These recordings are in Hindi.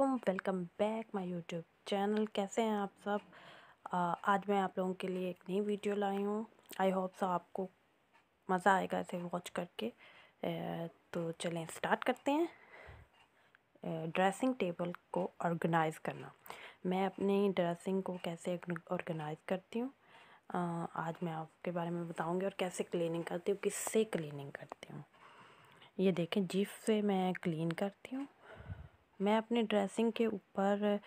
अलैक्म welcome back my YouTube channel कैसे हैं आप सब आज मैं आप लोगों के लिए एक नई वीडियो लाई हूँ आई होप सो आपको मज़ा आएगा इसे वॉच करके तो चलें स्टार्ट करते हैं ड्रेसिंग टेबल को ऑर्गेनाइज़ करना मैं अपनी ड्रेसिंग को कैसे ऑर्गेनाइज़ करती हूँ आज मैं आपके बारे में बताऊँगी और कैसे क्लिनिंग करती हूँ किससे क्लिनिंग करती हूँ ये देखें जिप से मैं क्लीन करती हूँ मैं अपनी ड्रेसिंग के ऊपर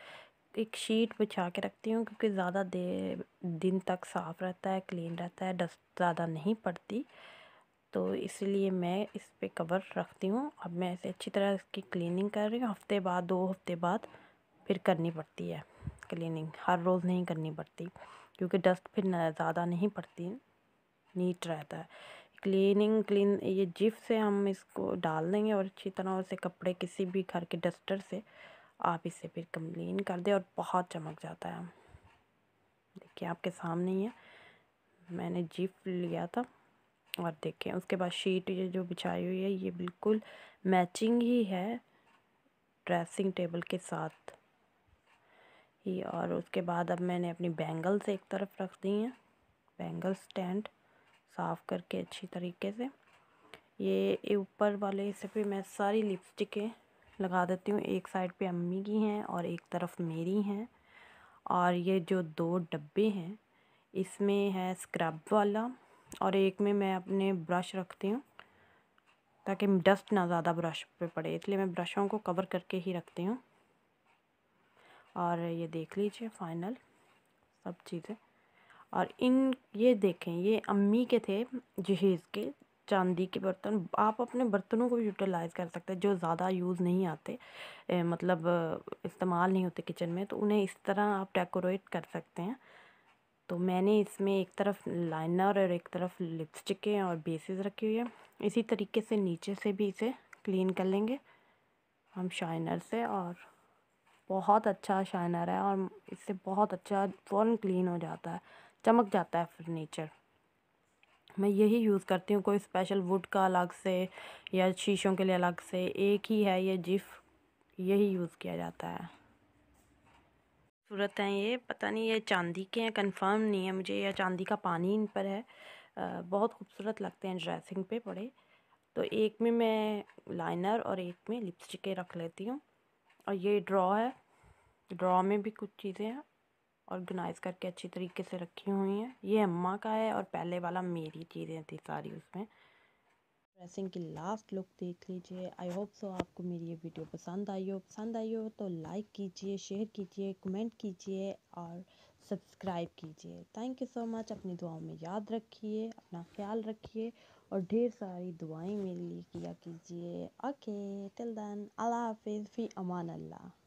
एक शीट बिछा के रखती हूँ क्योंकि ज़्यादा देर दिन तक साफ़ रहता है क्लीन रहता है डस्ट ज़्यादा नहीं पड़ती तो इसलिए मैं इस पर कवर रखती हूँ अब मैं इसे अच्छी तरह इसकी क्लीनिंग कर रही हूँ हफ़्ते बाद दो हफ़्ते बाद फिर करनी पड़ती है क्लीनिंग हर रोज़ नहीं करनी पड़ती क्योंकि डस्ट फिर ज़्यादा नहीं पड़ती नीट रहता है क्लीनिंग क्लीन ये जिप से हम इसको डाल देंगे और अच्छी तरह से कपड़े किसी भी घर के डस्टर से आप इसे फिर क्लीन कर दें और बहुत चमक जाता है देखिए आपके सामने ही है मैंने जिप लिया था और देखें उसके बाद शीट ये जो बिछाई हुई है ये बिल्कुल मैचिंग ही है ड्रेसिंग टेबल के साथ ही और उसके बाद अब मैंने अपनी बैंगल्स एक तरफ रख दी हैं बैंगल स्टैंड साफ़ करके अच्छी तरीके से ये ऊपर वाले हिस्से पे मैं सारी लिपस्टिकें लगा देती हूँ एक साइड पे अम्मी की हैं और एक तरफ मेरी हैं और ये जो दो डब्बे हैं इसमें है स्क्रब वाला और एक में मैं अपने ब्रश रखती हूँ ताकि डस्ट ना ज़्यादा ब्रश पे पड़े इसलिए मैं ब्रशों को कवर करके ही रखती हूँ और ये देख लीजिए फाइनल सब चीज़ें और इन ये देखें ये अम्मी के थे जहेज़ के चांदी के बर्तन आप अपने बर्तनों को भी यूटिलाइज़ कर सकते हैं जो ज़्यादा यूज़ नहीं आते ए, मतलब इस्तेमाल नहीं होते किचन में तो उन्हें इस तरह आप डेकोरेट कर सकते हैं तो मैंने इसमें एक तरफ लाइनर और एक तरफ लिपस्टिकें और बेसिस रखी हुई है इसी तरीके से नीचे से भी इसे क्लीन कर लेंगे हम शाइनर से और बहुत अच्छा शाइनर है और इससे बहुत अच्छा फ़ौरन क्लीन हो जाता है चमक जाता है फर्नीचर मैं यही यूज़ करती हूँ कोई स्पेशल वुड का अलग से या शीशों के लिए अलग से एक ही है ये जिफ यही यूज़ किया जाता है सूरत हैं ये पता नहीं ये चांदी के हैं कंफर्म नहीं है मुझे या चांदी का पानी इन पर है आ, बहुत खूबसूरत लगते हैं ड्रेसिंग पे पड़े तो एक में मैं लाइनर और एक में लिपस्टिक रख लेती हूँ और ये ड्रॉ है ड्रॉ में भी कुछ चीज़ें हैं ऑर्गेनाइज करके अच्छी तरीके से रखी हुई हैं ये अम्मा का है और पहले वाला मेरी चीज़ें थी सारी उसमें ड्रेसिंग की लास्ट लुक देख लीजिए आई होप सो आपको मेरी ये वीडियो पसंद आई हो पसंद आई हो तो लाइक कीजिए शेयर कीजिए कमेंट कीजिए और सब्सक्राइब कीजिए थैंक यू सो मच अपनी दुआओं में याद रखिए अपना ख्याल रखिए और ढेर सारी दुआएं मेरे लिए किया कीजिए ओके टिल देन अल्लाह हाफिज़ फ़ी अमान अल्लाह